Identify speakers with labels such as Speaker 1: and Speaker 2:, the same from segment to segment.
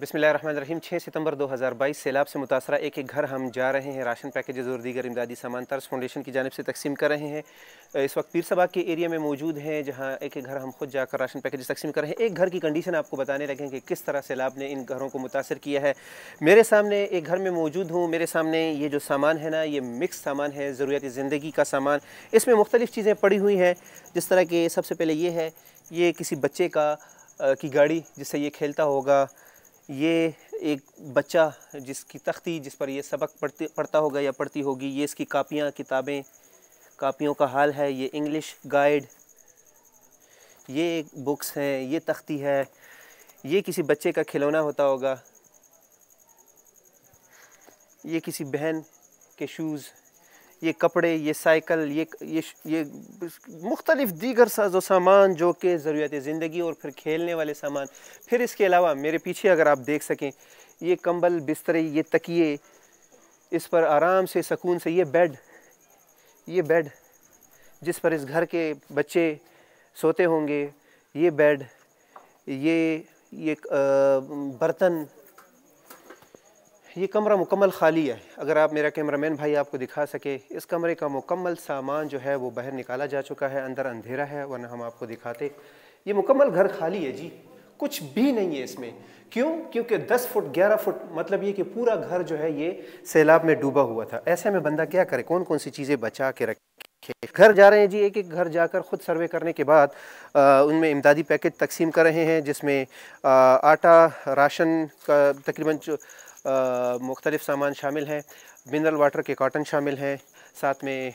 Speaker 1: बिसमीम छः सितंबर 2022 सैलाब से मुतासर एक एक घर हम जा रहे हैं राशन पैकेजेज़ और दीगर इमदादी सामान तर्स फाउंडेशन की जानब से तकसीम कर रहे हैं इस वक्त पीर सभा के एरिया में मौजूद हैं जहाँ एक एक घर हम खुद जाकर राशन पैकेज तकसीम कर रहे हैं एक घर की कंडीशन आपको बताने लगे कि किस तरह सैलाब ने इन घरों को मुतासर किया है मेरे सामने एक घर में मौजूद हूँ मेरे सामने ये जो सामान है ना ये मिक्स सामान है ज़रूरत ज़िंदगी का सामान इसमें मुख्तलिफ़ चीज़ें पड़ी हुई हैं जिस तरह के सबसे पहले ये है ये किसी बच्चे का की गाड़ी जिससे ये खेलता होगा ये एक बच्चा जिसकी तख्ती जिस पर ये सबक पढ़ती पढ़ता होगा या पढ़ती होगी ये इसकी कापियाँ किताबें कापियों का हाल है ये इंग्लिश गाइड ये एक बुक्स हैं ये तख्ती है ये किसी बच्चे का खिलौना होता होगा ये किसी बहन के शूज़ ये कपड़े ये साइकिल ये ये ये मुख्तलिफ़ दीगर साजो सामान जो कि ज़रूरत ज़िंदगी और फिर खेलने वाले सामान फिर इसके अलावा मेरे पीछे अगर आप देख सकें ये कंबल बिस्तरे ये तकिए इस पर आराम से सकून से ये बेड ये बेड जिस पर इस घर के बच्चे सोते होंगे ये बेड ये ये बर्तन ये कमरा मुकम्मल खाली है अगर आप मेरा कैमरामैन भाई आपको दिखा सके इस कमरे का मुकम्मल सामान जो है वो बाहर निकाला जा चुका है अंदर अंधेरा है वरना हम आपको दिखाते ये मुकम्मल घर खाली है जी कुछ भी नहीं है इसमें क्यों क्योंकि 10 फुट 11 फुट मतलब ये कि पूरा घर जो है ये सैलाब में डूबा हुआ था ऐसे में बंदा क्या करे कौन कौन सी चीज़ें बचा के रखे घर जा रहे हैं जी एक एक घर जाकर ख़ुद सर्वे करने के बाद आ, उनमें इमदादी पैकेट तकसीम कर रहे हैं जिसमें आ, आटा राशन का तकरीबन मुख्तलिफ़ सामान शामिल हैं मिनरल वाटर के काटन शामिल हैं साथ में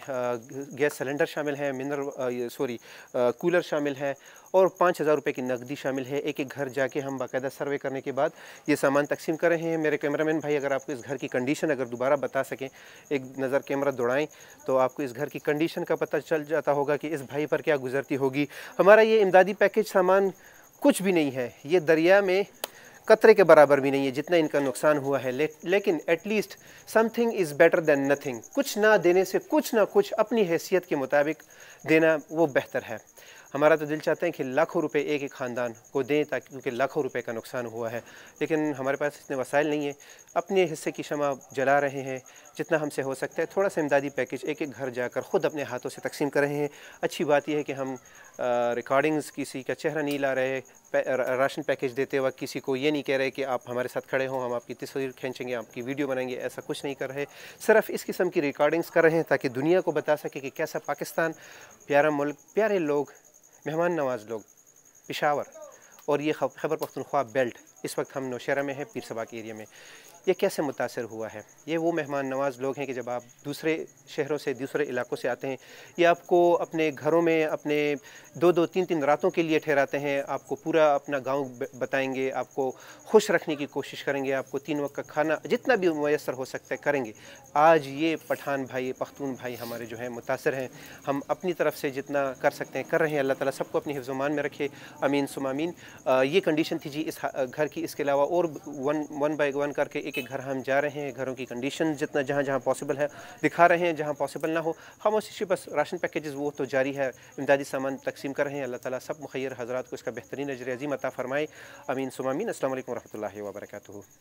Speaker 1: गैस सिलेंडर शामिल हैं मिनरल सॉरी कूलर शामिल है और पाँच हज़ार रुपये की नकदी शामिल है एक एक घर जाके हम बाकायदा सर्वे करने के बाद ये सामान तकसीम कर रहे हैं मेरे कैमरामैन भाई अगर आपको इस घर की कंडीशन अगर दोबारा बता सकें एक नज़र कैमरा दौड़ाएँ तो आपको इस घर की कंडीशन का पता चल जाता होगा कि इस भाई पर क्या गुजरती होगी हमारा ये इमदादी पैकेज सामान कुछ भी नहीं है ये दरिया में कतरे के बराबर भी नहीं है जितना इनका नुकसान हुआ है ले, लेकिन at least something is better than nothing कुछ ना देने से कुछ ना कुछ अपनी हैसियत के मुताबिक देना वो बेहतर है हमारा तो दिल चाहता है कि लाखों रुपए एक एक ख़ानदान को दें ताकि क्योंकि लाखों रुपए का नुकसान हुआ है लेकिन हमारे पास इतने वसाइल नहीं है अपने हिस्से की शमा जला रहे हैं जितना हमसे हो सकता है थोड़ा सा इमदादी पैकेज एक एक घर जाकर ख़ुद अपने हाथों से तकसीम कर रहे हैं अच्छी बात यह है कि हम रिकॉर्डिंग्स किसी का चेहरा नहीं ला रहे राशन पैकेज देते वक्त किसी को ये नहीं कह रहे कि आप हमारे साथ खड़े हों हम आपकी तस्वीर खींचेंगे आपकी वीडियो बनाएंगे ऐसा कुछ नहीं कर रहे सिर्फ इस किस्म की रिकॉर्डिंग्स कर रहे हैं ताकि दुनिया को बता सके कि कैसा पाकिस्तान प्यारा मुल्क प्यारे लोग मेहमान नवाज लोग पिशावर और ये खबर पख्तनख्वा बेल्ट इस वक्त हम नौशहरा में हैं पीर सबाक एरिया में ये कैसे मुतासर हुआ है ये वो मेहमान नवाज़ लोग हैं कि जब आप दूसरे शहरों से दूसरे इलाकों से आते हैं ये आपको अपने घरों में अपने दो दो तीन तीन रातों के लिए ठहराते हैं आपको पूरा अपना गांव बताएंगे आपको खुश रखने की कोशिश करेंगे आपको तीन वक्त का खाना जितना भी मैसर हो सकता है करेंगे आज ये पठान भाई पख्तून भाई हमारे जो हैं मुतासर हैं हम अपनी तरफ से जितना कर सकते हैं कर रहे हैं अल्लाह ताली सबको अपनी हिफ्जुमान में रखे अमीन सुमामीन ये कंडीशन थी जी इस घर की इसके अलावा और वन वन बाई वन करके एक के घर हम जा रहे हैं घरों की कंडीशन जितना जहाँ जहाँ पॉसिबल है दिखा रहे हैं जहाँ पॉसिबल ना हो हम उसी बस राशन पैकेजेस वो तो जारी है इमदादी सामान तकसीम कर रहे हैं अल्लाह ताला सब मुखैर हजरात को इसका बेहतरीन नजर अजीम अता फ़रमाए अमीन सुमामीन असल वरहमल वरक़